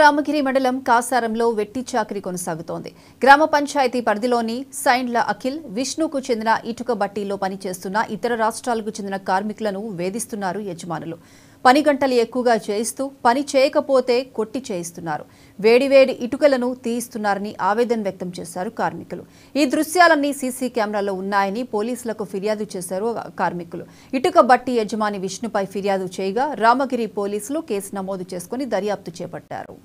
రామగిరి మండలం కాసారంలో వెట్టి చాకరి కొనసాగుతోంది గ్రామ పంచాయతీ పరిధిలోని సైండ్ల అఖిల్ విష్ణుకు చెందిన ఇటుక బట్టీలో పనిచేస్తున్న ఇతర రాష్ట్రాలకు చెందిన కార్మికులను వేధిస్తున్నారు యజమానులు పని గంటలు ఎక్కువగా చేయిస్తూ పని చేయకపోతే కొట్టి చేయిస్తున్నారు వేడివేడి ఇటుకలను తీయిస్తున్నారని ఆవేదన వ్యక్తం చేశారు కార్మికులు ఈ దృశ్యాలన్నీ సీసీ కెమెరాలో ఉన్నాయని పోలీసులకు ఫిర్యాదు చేశారు కార్మికులు ఇటుక బట్టి యజమాని విష్ణుపై ఫిర్యాదు చేయగా రామగిరి పోలీసులు కేసు నమోదు చేసుకుని దర్యాప్తు చేపట్టారు